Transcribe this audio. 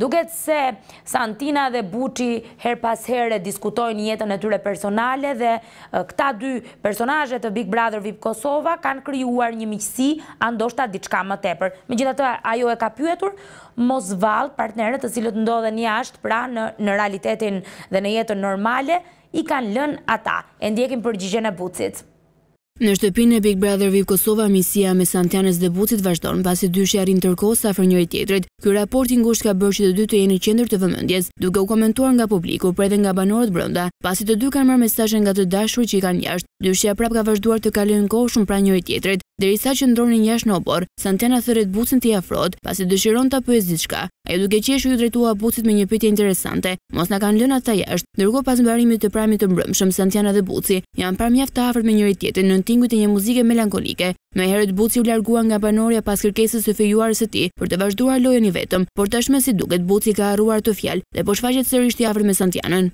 Duket se Santina dhe Buqi her pas herë diskutojnë jetën e tyre personale dhe këta dy personajet të Big Brother VIP Kosova kanë kryuar një miqësi andoshta diçka më tepër. Me gjitha të ajo e ka pyetur, mos valë partneret të cilët ndodhe një ashtë pra në realitetin dhe në jetën normale, i kanë lën ata. E ndjekim për gjyxen e Bucit. Në shtëpinë e Big Brother Viv Kosova, misia me Santianës dhe Bucit vazhdon pasi dyshi arrin tërkohë afër njëri tjetrit. Ky raport i ngushtë ka bërë që të dy të jenë në qendër të vëmendjes, duke u komentuar nga publiku por edhe nga banorët brenda, pasi të dy kanë marrë mesazhe nga të dashur që i kanë jashtë. Dyshia prap ka vazhduar të kalojnë kohë shumë pranë njëri tjetrit derisa që ndronë një jash në opor, Santena thërët bucin të jafrod, pasi dëshiron të apë e zdiqka. Ajo duke qeshu ju drejtua bucit me një pëtje interesante, mos në kanë lëna të jashtë, nërko pas mbarimit të pramit të mbrëm, shumë Santena dhe buci, janë par mjaft të afrët me njëri tjetën në ntingujt e një muzike melankolike. Me herët buci u largua nga banorja pas kërkesës të fejuarës e ti, për të vazhduar lojën i vetëm, por tashme si duket buci ka arruar të fjalë dhe po shfaqet sërish i afrë me Santjanën.